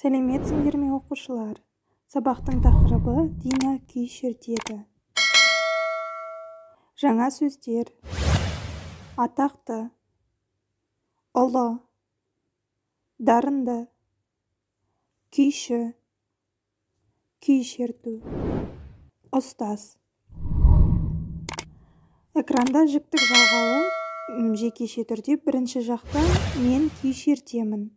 сәлеметсіңдер ме оқушылар сабақтың тақырыбы дина күй шертеді жаңа сөздер атақты ұлы дарынды күйші күй шерту ұстаз экранда жіктік жалғауы жекеше түрде бірінші жақта мен күй шертемін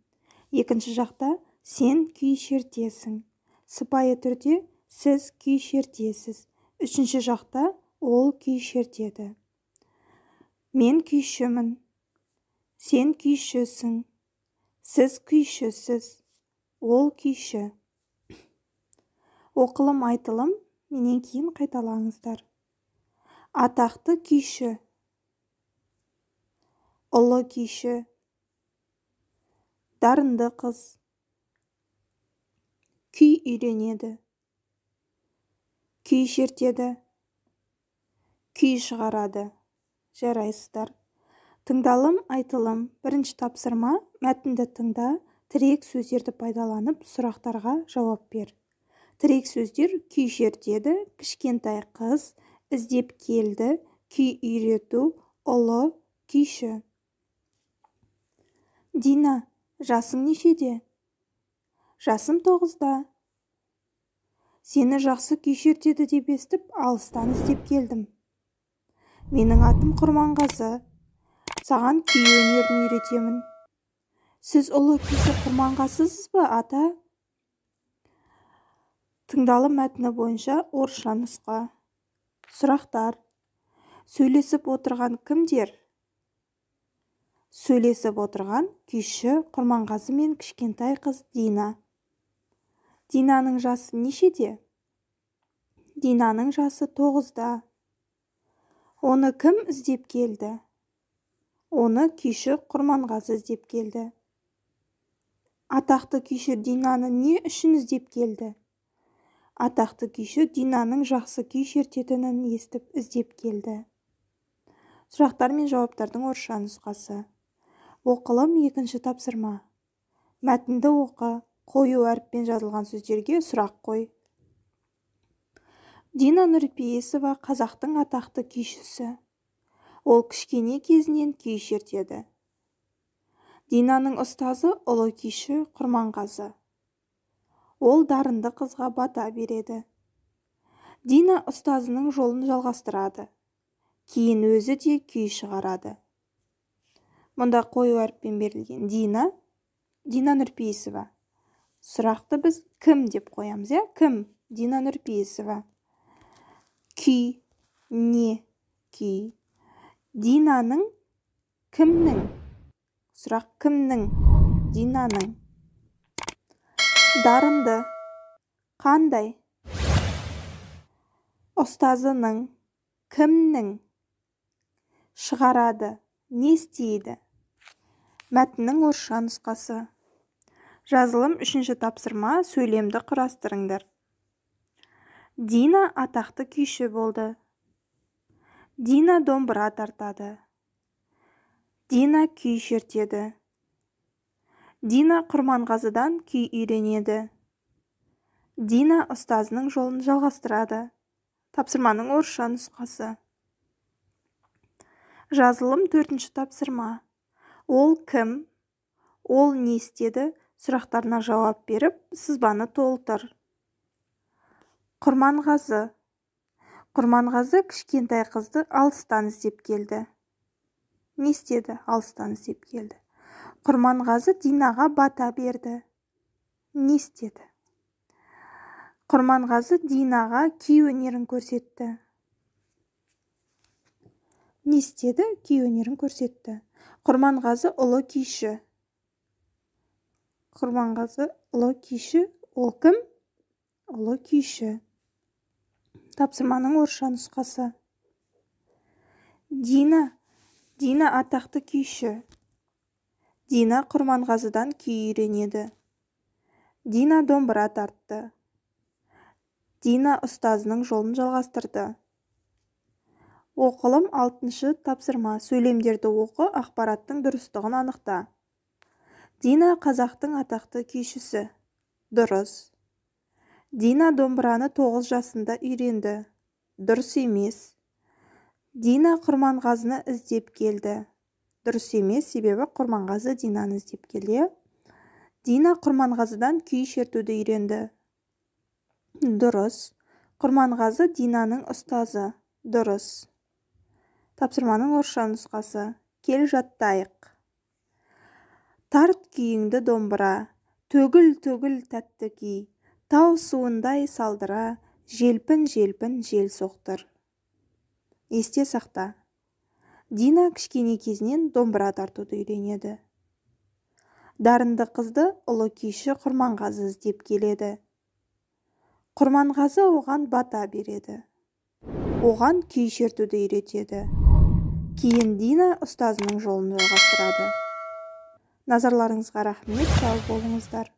екінші жақта сен күй шертесің сыпайы түрде сіз күй шертесіз үшінші жақта ол күй шертеді мен күйшімін сен күйшісің сіз күйшісіз ол күйші оқылым айтылым менен кейін қайталаңыздар атақты күйші ұлы күйші дарынды қыз күй үйренеді күй шертеді күй шығарады жарайсыздар тыңдалым айтылым бірінші тапсырма мәтінді тыңда тірек сөздерді пайдаланып сұрақтарға жауап бер тірек сөздер күй шертеді кішкентай қыз іздеп келді күй үйрету ұлы күйші дина жасың нешеде жасым тоғызда сені жақсы күй деп естіп алыстан іздеп келдім менің атым құрманғазы саған күй өнерін үйретемін сіз ұлы күйші құрманғазысыз ба ата тыңдалым мәтіні бойынша орысша нұсқа сұрақтар сөйлесіп отырған кімдер сөйлесіп отырған күйші құрманғазы мен кішкентай қыз дина динаның жасы нешеде динаның жасы тоғызда оны кім іздеп келді оны күйші құрманғазы іздеп келді атақты күйші динаны не үшін іздеп келді атақты күйші динаның жақсы күй шертетінін естіп іздеп келді сұрақтар мен жауаптардың орысша нұсқасы оқылым екінші тапсырма мәтінді оқы қою әріппен жазылған сөздерге сұрақ қой дина нұрпейісова қазақтың атақты күйшісі ол кішкене кезінен күй шертеді динаның ұстазы ұлы күйші құрманғазы ол дарынды қызға бата береді дина ұстазының жолын жалғастырады кейін өзі де күй шығарады мұнда қою әріппен берілген дина дина нұрпейісова сұрақты біз кім деп қоямыз иә кім дина нұрпейісова күй не күй динаның кімнің сұрақ кімнің динаның дарынды қандай ұстазының кімнің шығарады не істейді мәтіннің орысша нұсқасы жазылым үшінші тапсырма сөйлемді құрастырыңдар дина атақты күйші болды дина домбыра тартады дина күй шертеді дина құрманғазыдан күй үйренеді дина ұстазының жолын жалғастырады тапсырманың орысша нұсқасы жазылым төртінші тапсырма ол кім ол не істеді сұрақтарына жауап беріп сызбаны толтыр құрманғазы құрманғазы кішкентай қызды алыстан іздеп келді не істеді алыстан іздеп келді құрманғазы динаға бата берді не істеді құрманғазы динаға күй өнерін көрсетті не істеді күй өнерін көрсетті құрманғазы ұлы күйші құрманғазы ұлы күйші ол кім ұлы күйші тапсырманың орысша нұсқасы дина дина атақты күйші дина құрманғазыдан күй үйренеді дина домбыра тартты дина ұстазының жолын жалғастырды оқылым алтыншы тапсырма сөйлемдерді оқы ақпараттың дұрыстығын анықта дина қазақтың атақты күйшісі дұрыс дина домбыраны тоғыз жасында үйренді дұрыс емес дина құрманғазыны іздеп келді дұрыс емес себебі құрманғазы динаны іздеп келе дина құрманғазыдан күй шертуді үйренді дұрыс құрманғазы динаның ұстазы дұрыс тапсырманың орысша нұсқасы кел жаттайық тарт күйіңді домбыра төгіл төгіл тәтті күй тау суындай салдыра желпін желпін жел соқтыр есте сақта дина кішкене кезінен домбыра тартуды үйренеді дарынды қызды ұлы күйші құрманғазы іздеп келеді құрманғазы оған бата береді оған күй шертуді үйретеді кейін дина ұстазының жолын жалғастырады назарларыңызға рахмет сау болыңыздар